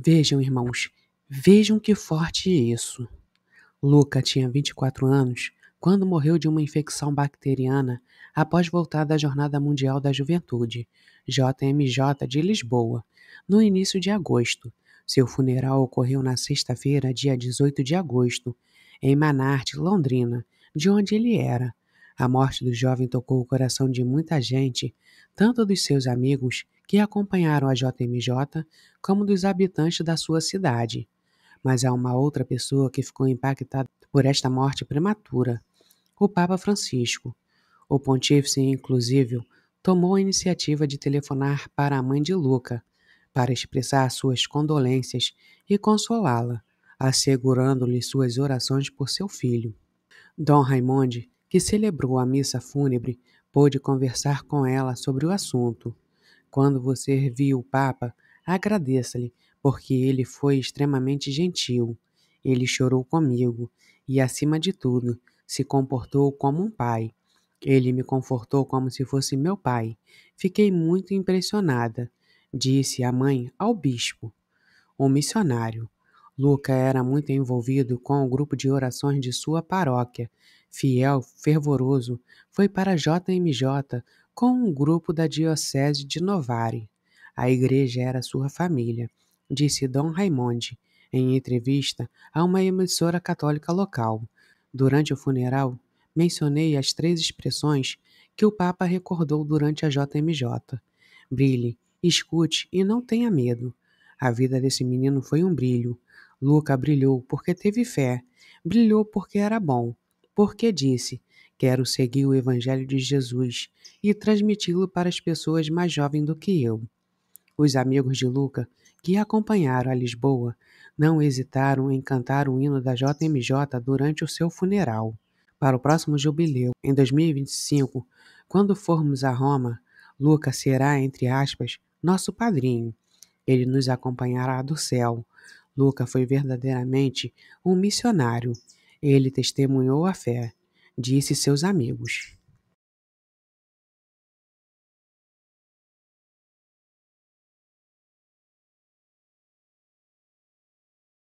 Vejam, irmãos, vejam que forte isso. Luca tinha 24 anos quando morreu de uma infecção bacteriana após voltar da Jornada Mundial da Juventude, JMJ, de Lisboa, no início de agosto. Seu funeral ocorreu na sexta-feira, dia 18 de agosto, em Manarte, Londrina, de onde ele era. A morte do jovem tocou o coração de muita gente, tanto dos seus amigos que acompanharam a JMJ, como dos habitantes da sua cidade. Mas há uma outra pessoa que ficou impactada por esta morte prematura: o Papa Francisco. O pontífice, inclusive, tomou a iniciativa de telefonar para a mãe de Luca para expressar suas condolências e consolá-la, assegurando-lhe suas orações por seu filho. Dom Raimondi, que celebrou a missa fúnebre, pôde conversar com ela sobre o assunto. Quando você viu o Papa, agradeça-lhe, porque ele foi extremamente gentil. Ele chorou comigo e, acima de tudo, se comportou como um pai. Ele me confortou como se fosse meu pai. Fiquei muito impressionada, disse a mãe ao bispo, o missionário. Luca era muito envolvido com o grupo de orações de sua paróquia. Fiel, fervoroso, foi para JMJ com um grupo da Diocese de Novare. A igreja era sua família, disse Dom Raimondi, em entrevista a uma emissora católica local. Durante o funeral, mencionei as três expressões que o Papa recordou durante a JMJ: brilhe, escute e não tenha medo. A vida desse menino foi um brilho. Luca brilhou porque teve fé, brilhou porque era bom, porque disse: Quero seguir o Evangelho de Jesus e transmiti-lo para as pessoas mais jovens do que eu. Os amigos de Luca, que acompanharam a Lisboa, não hesitaram em cantar o hino da JMJ durante o seu funeral. Para o próximo jubileu, em 2025, quando formos a Roma, Luca será, entre aspas, nosso padrinho. Ele nos acompanhará do céu. Luca foi verdadeiramente um missionário. Ele testemunhou a fé disse seus amigos.